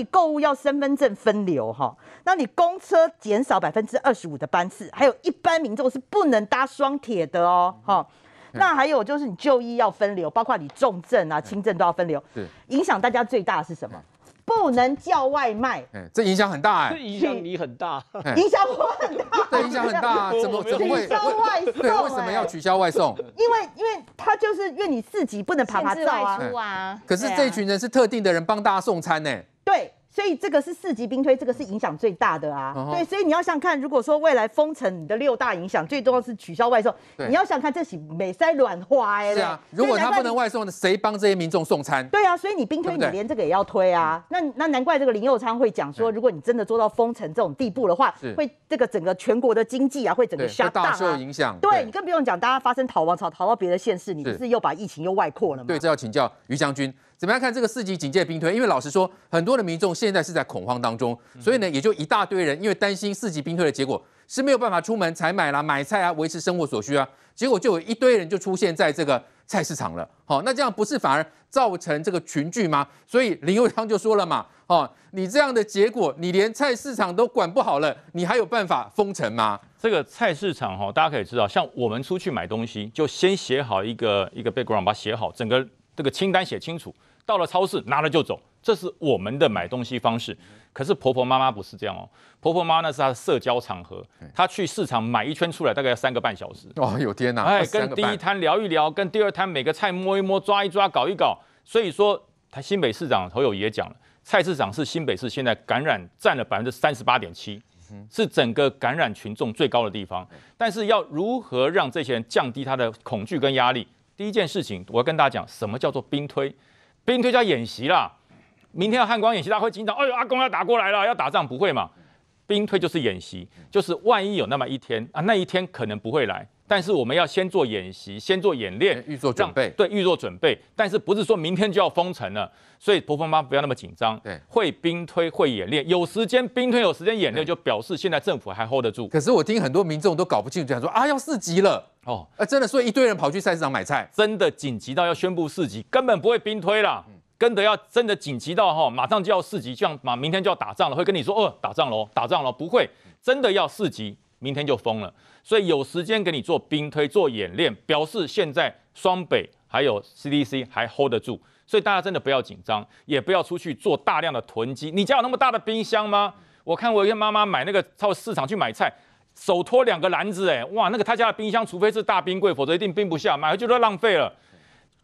你购物要身份证分流哈，那你公车减少百分之二十五的班次，还有一般民众是不能搭双铁的哦。哈，那还有就是你就医要分流，包括你重症啊、轻症都要分流。对，影响大家最大的是什么？不能叫外卖，这影响很大哎，影响你很大，影响我很大。对，影响很大，怎么怎么会？对，为什么要取消外送？因为因为他就是因为你自己不能爬爬灶啊。可是这群人是特定的人帮大家送餐呢。对，所以这个是四级兵推，这个是影响最大的啊。对，所以你要想看，如果说未来封城，你的六大影响最重要是取消外送。你要想看，这起美塞软化哎。对啊，如果他不能外送，谁帮这些民众送餐？对啊，所以你兵推，你连这个也要推啊。那那难怪这个林佑昌会讲说，如果你真的做到封城这种地步的话，会这个整个全国的经济啊，会整个下大受影响。对你更不用讲，大家发生逃亡潮，逃到别的县市，你是又把疫情又外扩了嘛？对，这要请教于将军。怎么样看这个四级警戒兵推？因为老实说，很多的民众现在是在恐慌当中，所以呢，也就一大堆人，因为担心四级兵推的结果是没有办法出门采买啦、买菜啊，维持生活所需啊，结果就有一堆人就出现在这个菜市场了。好，那这样不是反而造成这个群聚吗？所以林佑汤就说了嘛，哦，你这样的结果，你连菜市场都管不好了，你还有办法封城吗？这个菜市场哈，大家可以知道，像我们出去买东西，就先写好一个一个 background，把写好整个这个清单写清楚。到了超市拿了就走，这是我们的买东西方式。可是婆婆妈妈不是这样哦，婆婆妈那是她的社交场合，她去市场买一圈出来大概要三个半小时哦。有天哪，哎，跟第一摊聊一聊，跟第二摊每个菜摸一摸、抓一抓、搞一搞。所以说，他新北市长侯友也讲了，菜市场是新北市现在感染占了百分之三十八点七，是整个感染群众最高的地方。但是要如何让这些人降低他的恐惧跟压力？第一件事情，我要跟大家讲，什么叫做兵推？兵推叫演习啦，明天要汉光演习大会紧张。哎呦，阿公要打过来了，要打仗不会嘛？兵推就是演习，就是万一有那么一天啊，那一天可能不会来。但是我们要先做演习，先做演练，预做准备，对，预做准备。但是不是说明天就要封城了？所以婆婆妈不要那么紧张。对，会兵推会演练，有时间兵推有时间演练，就表示现在政府还 hold 得住。可是我听很多民众都搞不清楚，想说啊要四级了哦，啊真的，所以一堆人跑去菜市场买菜，真的紧急到要宣布四级，根本不会兵推了。跟得要真的紧急到哈，马上就要四级，像马明天就要打仗了，会跟你说哦打仗喽，打仗喽，不会真的要四级。明天就封了，所以有时间给你做兵推、做演练，表示现在双北还有 CDC 还 hold 得住，所以大家真的不要紧张，也不要出去做大量的囤积。你家有那么大的冰箱吗？我看我一个妈妈买那个到市场去买菜，手托两个篮子，哎，哇，那个他家的冰箱，除非是大冰柜，否则一定冰不下，买回去都浪费了。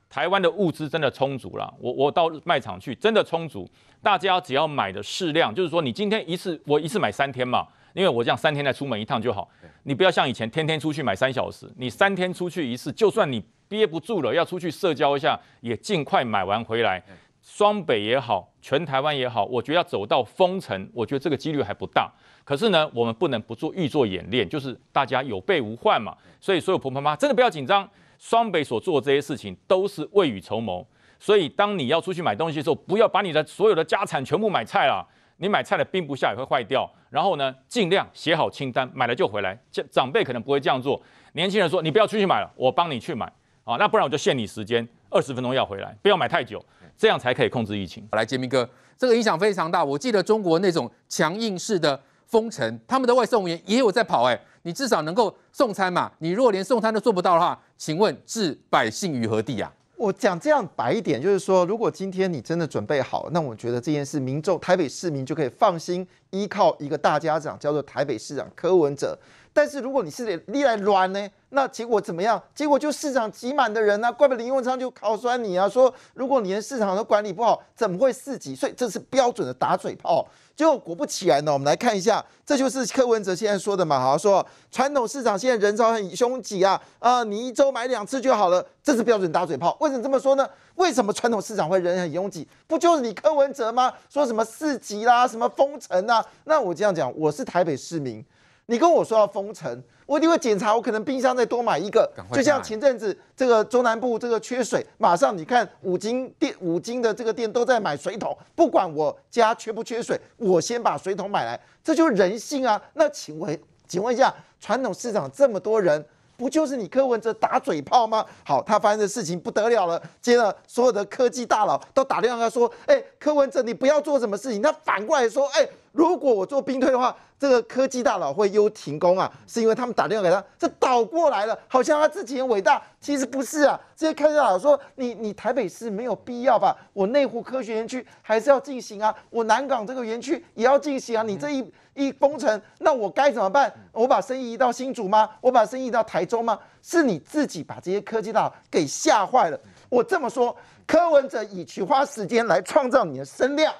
台湾的物资真的充足了，我我到卖场去，真的充足，大家只要买的适量，就是说你今天一次我一次买三天嘛。因为我这样三天才出门一趟就好，你不要像以前天天出去买三小时，你三天出去一次，就算你憋不住了要出去社交一下，也尽快买完回来。双北也好，全台湾也好，我觉得要走到封城，我觉得这个几率还不大。可是呢，我们不能不做预做演练，就是大家有备无患嘛。所以所有婆婆妈真的不要紧张，双北所做这些事情都是未雨绸缪。所以当你要出去买东西的时候，不要把你的所有的家产全部买菜了。你买菜的冰不下也会坏掉，然后呢，尽量写好清单，买了就回来。长长辈可能不会这样做，年轻人说：“你不要出去买了，我帮你去买啊。”那不然我就限你时间，二十分钟要回来，不要买太久，这样才可以控制疫情。来，杰明哥，这个影响非常大。我记得中国那种强硬式的封城，他们的外送员也有在跑哎。你至少能够送餐嘛？你如果连送餐都做不到的话，请问置百姓于何地呀？我讲这样白一点，就是说，如果今天你真的准备好，那我觉得这件事，民众、台北市民就可以放心依靠一个大家长，叫做台北市长柯文哲。但是如果你是立来乱呢，那结果怎么样？结果就市场挤满的人呢，怪不得林永昌就考酸你啊，说如果你连市场都管理不好，怎么会四级？所以这是标准的打嘴炮。结果果不其然呢，我们来看一下，这就是柯文哲现在说的嘛，好说传统市场现在人潮很拥挤啊，啊，你一周买两次就好了，这是标准打嘴炮。为什么这么说呢？为什么传统市场会人很拥挤？不就是你柯文哲吗？说什么四级啦，什么封城啊？那我这样讲，我是台北市民。你跟我说要封城，我一定会检查。我可能冰箱再多买一个，就像前阵子这个中南部这个缺水，马上你看五金店、五金的这个店都在买水桶。不管我家缺不缺水，我先把水桶买来，这就人性啊。那请问，请问一下，传统市场这么多人，不就是你柯文哲打嘴炮吗？好，他发生的事情不得了了。接着所有的科技大佬都打电话说：“哎，柯文哲，你不要做什么事情。”他反过来说：“哎。”如果我做兵退的话，这个科技大佬会优停工啊，是因为他们打电话给他，这倒过来了，好像他自己很伟大，其实不是啊。这些科技大佬说，你你台北市没有必要吧，我内湖科学园区还是要进行啊，我南港这个园区也要进行啊，你这一一封城，那我该怎么办？我把生意移到新竹吗？我把生意移到台中吗？是你自己把这些科技大佬给吓坏了。我这么说，柯文哲以其花时间来创造你的声量。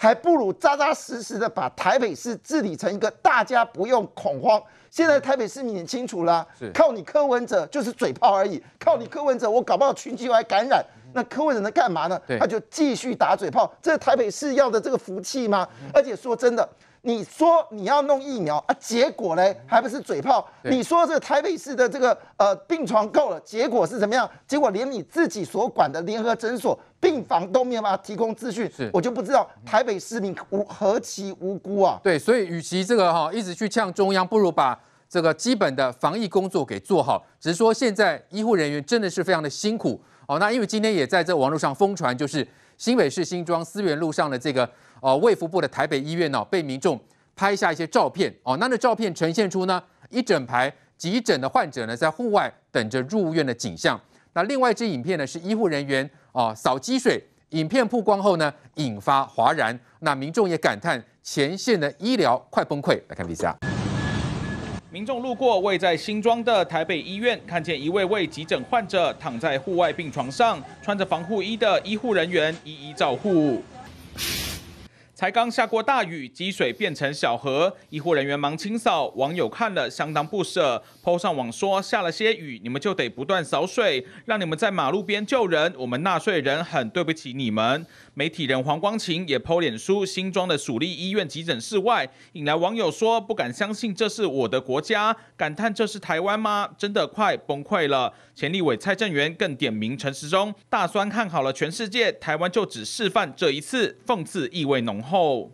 还不如扎扎实实的把台北市治理成一个大家不用恐慌。现在台北市民清楚了，靠你柯文哲就是嘴炮而已。靠你柯文哲，我搞不好群聚还感染。那柯文哲在干嘛呢？他就继续打嘴炮。这是台北市要的这个福气吗？而且说真的，你说你要弄疫苗啊，结果呢还不是嘴炮？你说这台北市的这个呃病床够了，结果是怎么样？结果连你自己所管的联合诊所。病房都没有办法提供资讯，我就不知道台北市民无何其无辜啊！对，所以与其这个哈一直去呛中央，不如把这个基本的防疫工作给做好。只是说现在医护人员真的是非常的辛苦哦。那因为今天也在这网络上疯传，就是新北市新庄思源路上的这个呃卫福部的台北医院呢，被民众拍下一些照片哦。那那照片呈现出呢一整排急诊的患者呢在户外等着入院的景象。那另外一支影片呢是医护人员。哦，扫积水影片曝光后呢，引发哗然。那民众也感叹前线的医疗快崩溃。来看一下，民众路过位在新庄的台北医院，看见一位位急诊患者躺在户外病床上，穿着防护衣的医护人员一一照护。才刚下过大雨，积水变成小河，医护人员忙清扫，网友看了相当不舍，PO 上网说：下了些雨，你们就得不断扫水，让你们在马路边救人，我们纳税人很对不起你们。媒体人黄光琴也 PO 脸书，新庄的属立医院急诊室外，引来网友说：不敢相信这是我的国家，感叹这是台湾吗？真的快崩溃了。钱立伟、蔡正元更点名陈时中，大酸看好了全世界，台湾就只示范这一次，讽刺意味浓。厚。后，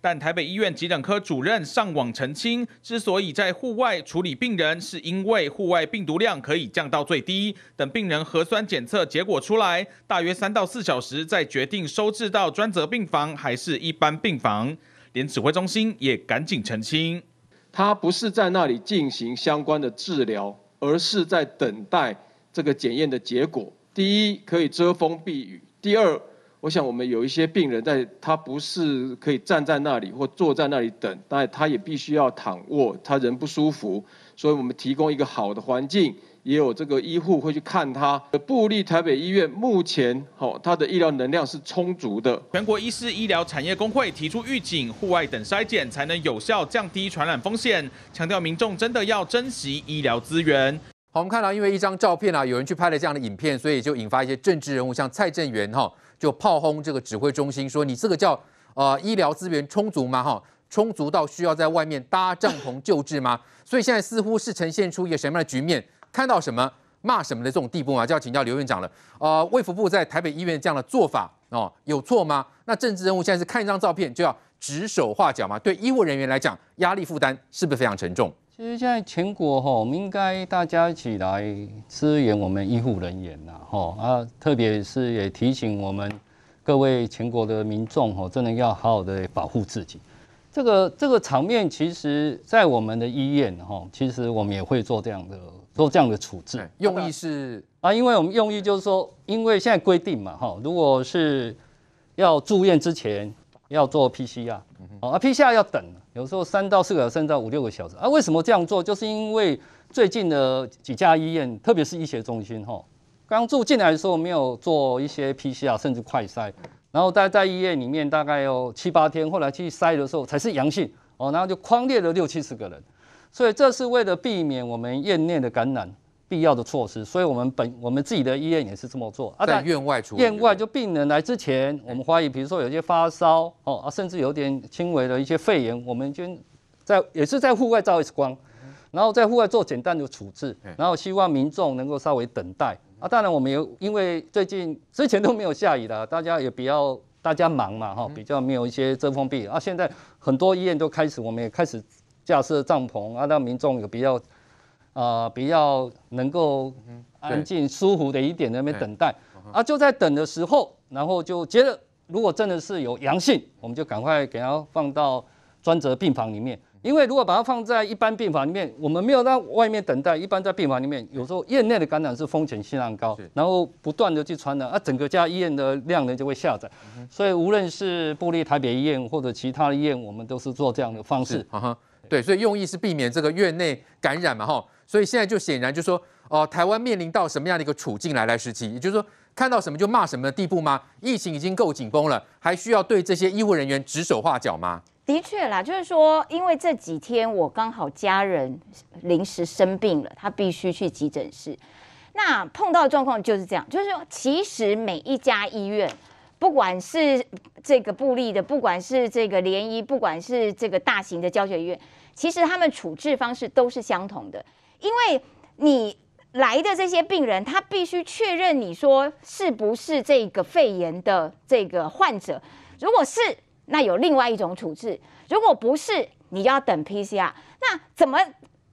但台北医院急诊科主任上网澄清，之所以在户外处理病人，是因为户外病毒量可以降到最低。等病人核酸检测结果出来，大约三到四小时，再决定收治到专责病房还是一般病房。连指挥中心也赶紧澄清，他不是在那里进行相关的治疗，而是在等待这个检验的结果。第一，可以遮风避雨；第二，我想，我们有一些病人在，他不是可以站在那里或坐在那里等，但他也必须要躺卧，他人不舒服，所以我们提供一个好的环境，也有这个医护会去看他。布利台北医院目前，好，他的医疗能量是充足的。全国医师医疗产业工会提出预警，户外等筛检才能有效降低传染风险，强调民众真的要珍惜医疗资源。好，我们看到因为一张照片啊，有人去拍了这样的影片，所以就引发一些政治人物，像蔡正元哈。就炮轰这个指挥中心，说你这个叫呃医疗资源充足吗？哈，充足到需要在外面搭帐篷救治吗？所以现在似乎是呈现出一个什么样的局面？看到什么骂什么的这种地步啊？就要请教刘院长了。呃，卫福部在台北医院这样的做法哦，有错吗？那政治人物现在是看一张照片就要指手画脚吗？对医务人员来讲，压力负担是不是非常沉重？其实现在全国哈，我们应该大家一起来支援我们医护人员呐，哈啊，特别是也提醒我们各位全国的民众哈，真的要好好的保护自己。这个这个场面，其实在我们的医院哈，其实我们也会做这样的做这样的处置，用意是啊，因为我们用意就是说，因为现在规定嘛哈，如果是要住院之前。要做 PCR，哦，啊 PCR 要等，有时候三到四个甚至五六个小时。啊，为什么这样做？就是因为最近的几家医院，特别是医学中心，哈，刚住进来的时候没有做一些 PCR，甚至快筛，然后待在医院里面大概有七八天，后来去筛的时候才是阳性，哦，然后就狂列了六七十个人。所以这是为了避免我们院内的感染。必要的措施，所以我们本我们自己的医院也是这么做啊。在院外处，院外就病人来之前，我们怀疑，比如说有些发烧哦啊，甚至有点轻微的一些肺炎，我们就在也是在户外照 X 光，然后在户外做简单的处置，然后希望民众能够稍微等待啊。当然，我们也因为最近之前都没有下雨了，大家也比较大家忙嘛哈，比较没有一些遮风避雨啊。现在很多医院都开始，我们也开始架设帐篷啊，让民众有比较。啊，比较能够安静、舒服的一点那边等待，啊，就在等的时候，然后就接着，如果真的是有阳性，我们就赶快给他放到专责病房里面，因为如果把它放在一般病房里面，我们没有在外面等待，一般在病房里面，有时候院内的感染是风险性很高，然后不断的去传染，啊，整个家医院的量呢就会下载，所以无论是布利台北医院或者其他医院，我们都是做这样的方式，啊哈，对，所以用意是避免这个院内感染嘛，哈。所以现在就显然就说，哦，台湾面临到什么样的一个处境来来时期，也就是说看到什么就骂什么的地步吗？疫情已经够紧绷了，还需要对这些医护人员指手画脚吗？的确啦，就是说，因为这几天我刚好家人临时生病了，他必须去急诊室，那碰到状况就是这样。就是说，其实每一家医院，不管是这个布利的，不管是这个联医，不管是这个大型的教学医院，其实他们处置方式都是相同的。因为你来的这些病人，他必须确认你说是不是这个肺炎的这个患者。如果是，那有另外一种处置；如果不是，你要等 PCR。那怎么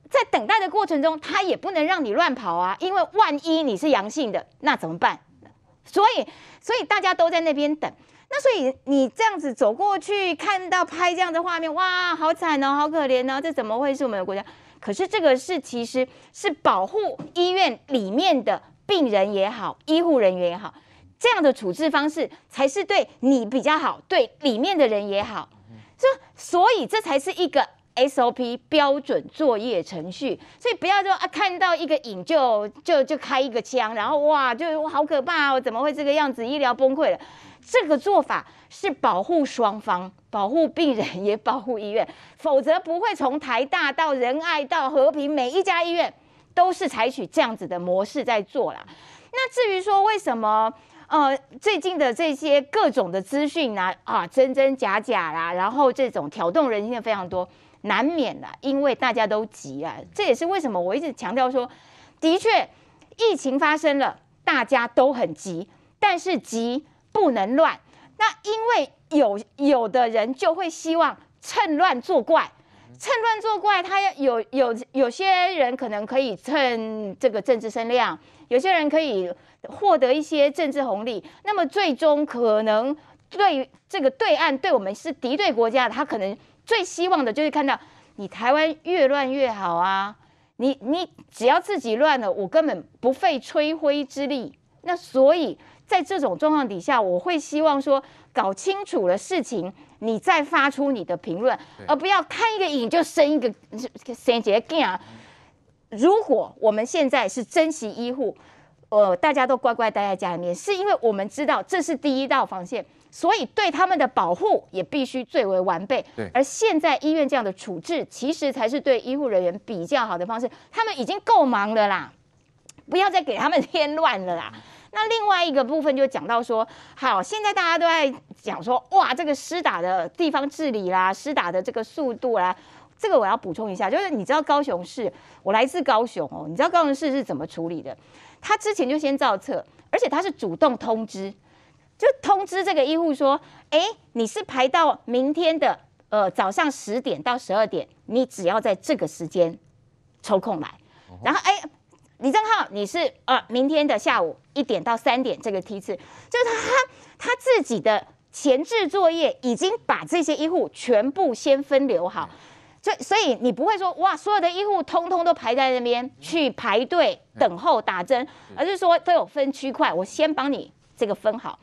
在等待的过程中，他也不能让你乱跑啊？因为万一你是阳性的，那怎么办？所以，所以大家都在那边等。那所以你这样子走过去，看到拍这样的画面，哇，好惨哦，好可怜哦，这怎么会是我们的国家？可是这个是，其实是保护医院里面的病人也好，医护人员也好，这样的处置方式才是对你比较好，对里面的人也好，这所以这才是一个。SOP 标准作业程序，所以不要说啊，看到一个影就就就开一个枪，然后哇，就好可怕哦，怎么会这个样子？医疗崩溃了，这个做法是保护双方，保护病人也保护医院，否则不会从台大到仁爱到和平每一家医院都是采取这样子的模式在做啦。那至于说为什么呃最近的这些各种的资讯啊，啊真真假假啦，然后这种挑动人心的非常多。难免啦，因为大家都急啊，这也是为什么我一直强调说，的确，疫情发生了，大家都很急，但是急不能乱。那因为有有的人就会希望趁乱作怪，趁乱作怪，他有有有些人可能可以趁这个政治声量，有些人可以获得一些政治红利，那么最终可能对这个对岸对我们是敌对国家他可能。最希望的就是看到你台湾越乱越好啊！你你只要自己乱了，我根本不费吹灰之力。那所以，在这种状况底下，我会希望说，搞清楚了事情，你再发出你的评论，而不要看一个影就生一个三节根啊！如果我们现在是珍惜医护，呃，大家都乖乖待在家里面，是因为我们知道这是第一道防线。所以对他们的保护也必须最为完备。而现在医院这样的处置，其实才是对医护人员比较好的方式。他们已经够忙了啦，不要再给他们添乱了啦。那另外一个部分就讲到说，好，现在大家都在讲说，哇，这个施打的地方治理啦，施打的这个速度啦，这个我要补充一下，就是你知道高雄市，我来自高雄哦，你知道高雄市是怎么处理的？他之前就先造册，而且他是主动通知。就通知这个医护说，哎，你是排到明天的，呃，早上十点到十二点，你只要在这个时间抽空来。然后，哎，李正浩，你是呃，明天的下午一点到三点这个梯次，就是他他自己的前置作业已经把这些医护全部先分流好，就所以你不会说哇，所有的医护通通都排在那边去排队等候打针，而是说都有分区块，我先帮你这个分好。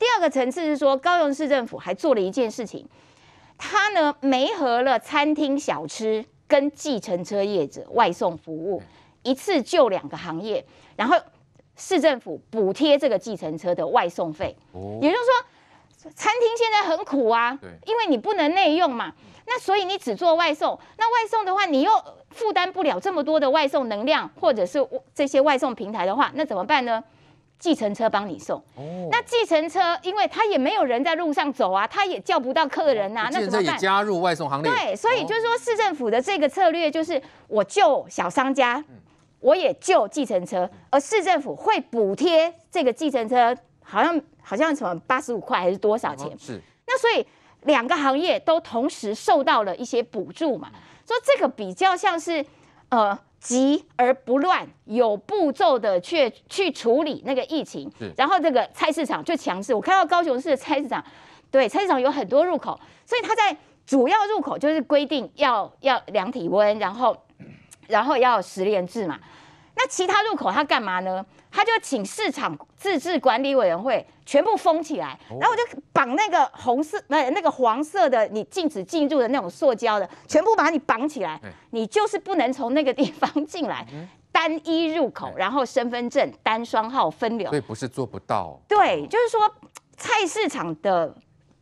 第二个层次是说，高雄市政府还做了一件事情，他呢，媒合了餐厅小吃跟计程车业者外送服务，一次就两个行业，然后市政府补贴这个计程车的外送费。哦，也就是说，餐厅现在很苦啊，因为你不能内用嘛，那所以你只做外送，那外送的话，你又负担不了这么多的外送能量，或者是这些外送平台的话，那怎么办呢？计程车帮你送，那计程车，因为他也没有人在路上走啊，他也叫不到客人啊，那怎么办？车也加入外送行列。对，所以就是说，市政府的这个策略就是，我救小商家，我也救计程车，而市政府会补贴这个计程车，好像好像什么八十五块还是多少钱？是。那所以两个行业都同时受到了一些补助嘛，说这个比较像是，呃。急而不乱，有步骤的去去处理那个疫情，然后这个菜市场就强势。我看到高雄市的菜市场，对菜市场有很多入口，所以他在主要入口就是规定要要量体温，然后然后要十连制嘛。那其他入口他干嘛呢？他就请市场自治管理委员会全部封起来，然后我就绑那个红色、那那个黄色的，你禁止进入的那种塑胶的，全部把你绑起来，你就是不能从那个地方进来。单一入口，然后身份证单双号分流，所以不是做不到。对，就是说菜市场的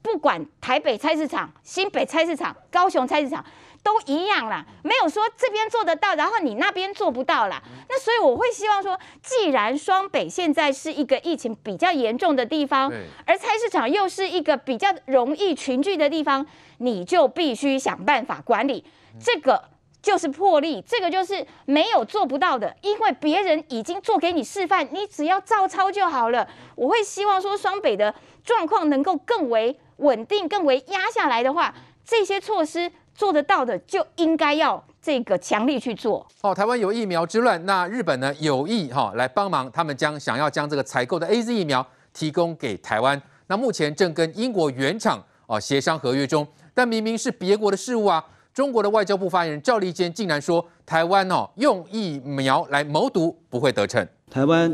不管台北菜市场、新北菜市场、高雄菜市场。都一样啦，没有说这边做得到，然后你那边做不到啦。那所以我会希望说，既然双北现在是一个疫情比较严重的地方，而菜市场又是一个比较容易群聚的地方，你就必须想办法管理。这个就是破例，这个就是没有做不到的，因为别人已经做给你示范，你只要照抄就好了。我会希望说，双北的状况能够更为稳定、更为压下来的话，这些措施。做得到的就应该要这个强力去做哦。台湾有疫苗之乱，那日本呢有意哈来帮忙，他们将想要将这个采购的 A Z 疫苗提供给台湾。那目前正跟英国原厂哦协商合约中，但明明是别国的事物啊。中国的外交部发言人赵立坚竟然说，台湾哦用疫苗来谋独不会得逞。台湾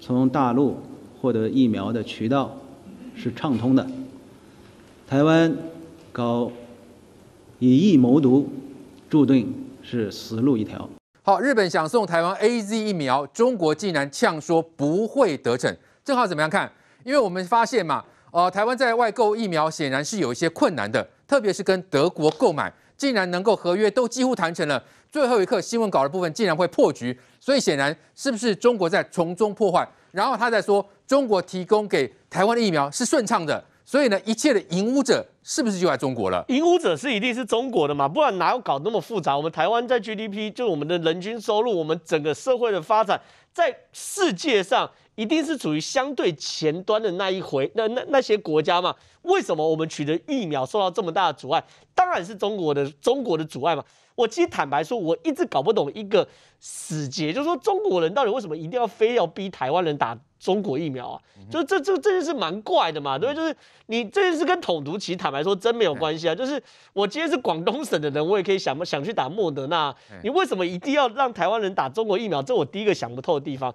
从大陆获得疫苗的渠道是畅通的，台湾搞。以疫谋独，注定是死路一条。好，日本想送台湾 A Z 疫苗，中国竟然呛说不会得逞。正好怎么样看？因为我们发现嘛，呃，台湾在外购疫苗显然是有一些困难的，特别是跟德国购买，竟然能够合约都几乎谈成了，最后一刻新闻稿的部分竟然会破局。所以显然是不是中国在从中破坏？然后他再说中国提供给台湾的疫苗是顺畅的。所以呢，一切的引污者是不是就在中国了？引污者是一定是中国的嘛？不然哪有搞那么复杂？我们台湾在 GDP，就我们的人均收入，我们整个社会的发展，在世界上一定是处于相对前端的那一回。那那那些国家嘛，为什么我们取得疫苗受到这么大的阻碍？当然是中国的中国的阻碍嘛。我其实坦白说，我一直搞不懂一个死结，就是说中国人到底为什么一定要非要逼台湾人打。中国疫苗啊，就这这这件事蛮怪的嘛，对不对？就是你这件事跟统独，其实坦白说真没有关系啊。就是我今天是广东省的人，我也可以想想去打莫德纳，你为什么一定要让台湾人打中国疫苗？这我第一个想不透的地方。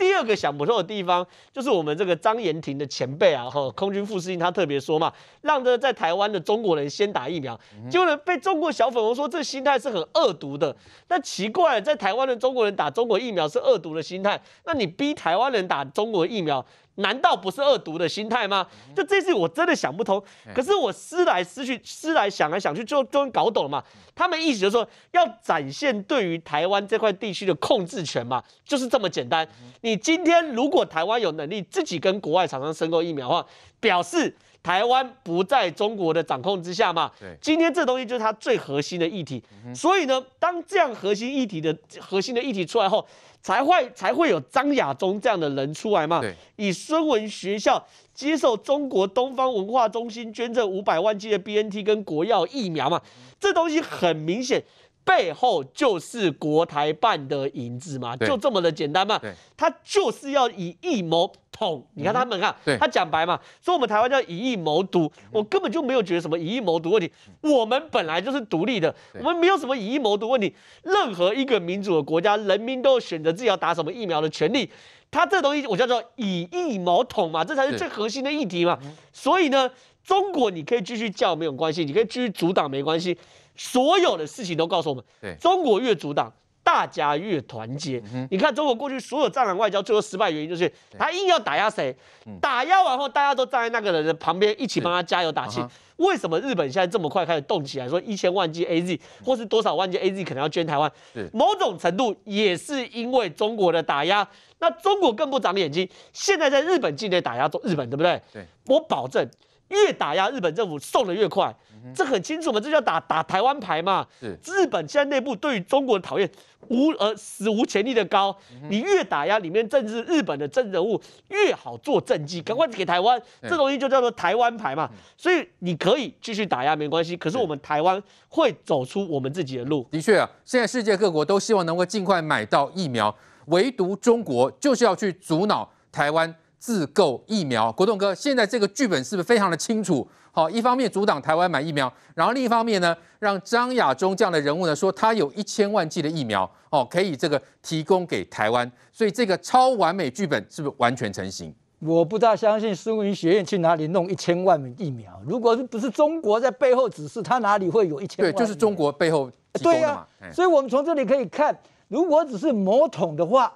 第二个想不透的地方，就是我们这个张延廷的前辈啊，哈，空军副司令，他特别说嘛，让这在台湾的中国人先打疫苗，果呢被中国小粉红说这心态是很恶毒的。那奇怪，在台湾的中国人打中国疫苗是恶毒的心态，那你逼台湾人打中国疫苗？难道不是恶毒的心态吗？就这次我真的想不通。可是我思来思去，思来想来想去，最后终于搞懂了嘛。他们意思就是说，要展现对于台湾这块地区的控制权嘛，就是这么简单。你今天如果台湾有能力自己跟国外厂商申购疫苗的话，表示。台湾不在中国的掌控之下嘛？今天这东西就是它最核心的议题。所以呢，当这样核心议题的核心的议题出来后，才会才会有张亚中这样的人出来嘛？以孙文学校接受中国东方文化中心捐赠五百万剂的 BNT 跟国药疫苗嘛，这东西很明显背后就是国台办的银子嘛？就这么的简单嘛？他就是要以阴谋。哄！你看他们，看他讲白嘛，说我们台湾叫以疫谋独，我根本就没有觉得什么以疫谋独问题。我们本来就是独立的，我们没有什么以疫谋独问题。任何一个民主的国家，人民都有选择自己要打什么疫苗的权利。他这东西我叫做以疫谋统嘛，这才是最核心的议题嘛。所以呢，中国你可以继续叫没有关系，你可以继续阻挡没关系，所有的事情都告诉我们，中国越阻挡。大家越团结，你看中国过去所有战乱外交最后失败原因就是他硬要打压谁，打压完后大家都站在那个人的旁边一起帮他加油打气。为什么日本现在这么快开始动起来，说一千万剂 AZ 或是多少万剂 AZ 可能要捐台湾？某种程度也是因为中国的打压。那中国更不长眼睛，现在在日本境内打压中日本，对不对？对，我保证。越打压日本政府，送的越快，这很清楚，嘛，这叫打打台湾牌嘛。是日本现在内部对于中国的讨厌无而史无前例的高，你越打压里面政治日本的真人物越好做政绩，赶快给台湾，这东西就叫做台湾牌嘛。所以你可以继续打压没关系，可是我们台湾会走出我们自己的路。的确啊，现在世界各国都希望能够尽快买到疫苗，唯独中国就是要去阻挠台湾。自购疫苗，国栋哥，现在这个剧本是不是非常的清楚？好，一方面阻挡台湾买疫苗，然后另一方面呢，让张亚中这样的人物呢，说他有一千万剂的疫苗，哦，可以这个提供给台湾，所以这个超完美剧本是不是完全成型？我不大相信苏云学院去哪里弄一千万疫苗？如果是不是中国在背后指示他哪里会有一千？对，就是中国背后。对呀，所以我们从这里可以看，如果只是魔统的话。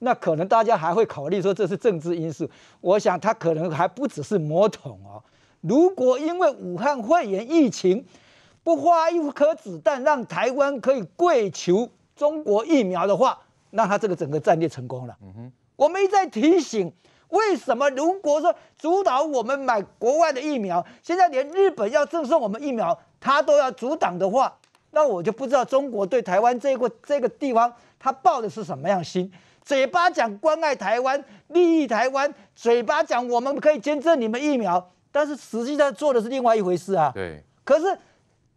那可能大家还会考虑说这是政治因素，我想他可能还不只是魔筒哦。如果因为武汉肺炎疫情不花一颗子弹让台湾可以跪求中国疫苗的话，那他这个整个战略成功了。我们一再提醒，为什么如果说主导我们买国外的疫苗，现在连日本要赠送我们疫苗，他都要阻挡的话，那我就不知道中国对台湾这个这个地方他抱的是什么样心。嘴巴讲关爱台湾、利益台湾，嘴巴讲我们可以捐赠你们疫苗，但是实际上做的是另外一回事啊。对。可是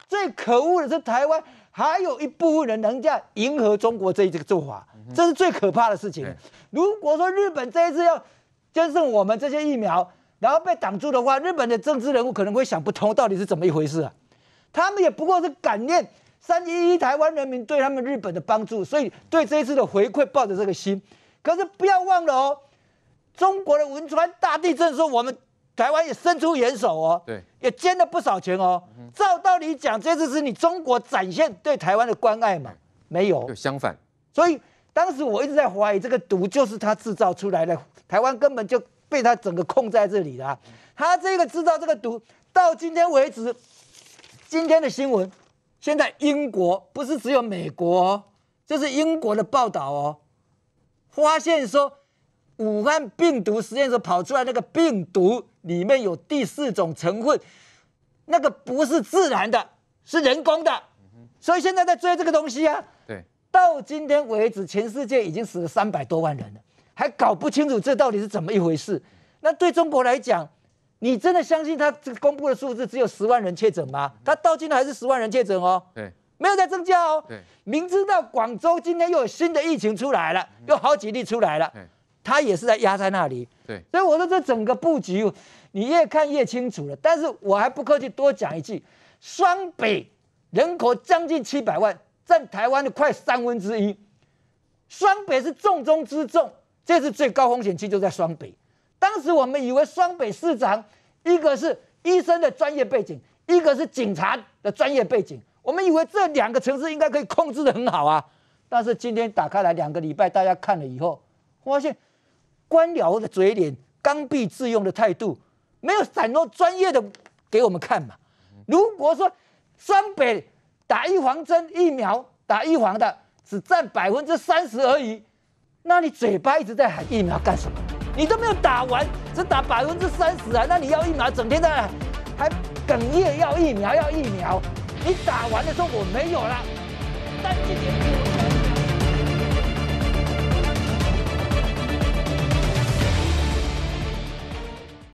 最可恶的是，台湾还有一部分人能在迎合中国这一个做法，这是最可怕的事情。如果说日本这一次要捐赠我们这些疫苗，然后被挡住的话，日本的政治人物可能会想不通到底是怎么一回事啊。他们也不过是感念。三一，一台湾人民对他们日本的帮助，所以对这一次的回馈抱着这个心。可是不要忘了哦，中国的汶川大地震时候，我们台湾也伸出援手哦，对，也捐了不少钱哦。照道理讲，这次是你中国展现对台湾的关爱嘛？没有，就相反。所以当时我一直在怀疑，这个毒就是他制造出来的，台湾根本就被他整个控在这里的啊。他这个制造这个毒，到今天为止，今天的新闻。现在英国不是只有美国，这是英国的报道哦。发现说武汉病毒实验室跑出来那个病毒里面有第四种成分，那个不是自然的，是人工的，所以现在在追这个东西啊。到今天为止，全世界已经死了三百多万人了，还搞不清楚这到底是怎么一回事。那对中国来讲，你真的相信他这个公布的数字只有十万人确诊吗？他到今天还是十万人确诊哦，对，没有在增加哦，明知道广州今天又有新的疫情出来了，有好几例出来了，他也是在压在那里，对，所以我说这整个布局，你越看越清楚了。但是我还不客气多讲一句，双北人口将近七百万，占台湾的快三分之一，双北是重中之重，这是最高风险区，就在双北。当时我们以为双北市长一个是医生的专业背景，一个是警察的专业背景，我们以为这两个城市应该可以控制的很好啊。但是今天打开来两个礼拜，大家看了以后，发现官僚的嘴脸、刚愎自用的态度，没有展露专业的给我们看嘛。如果说双北打预防针、疫苗打预防的只占百分之三十而已，那你嘴巴一直在喊疫苗干什么？你都没有打完，只打百分之三十啊！那你要疫苗，整天在还哽咽要疫苗要疫苗，你打完的时候我没有了，但今年。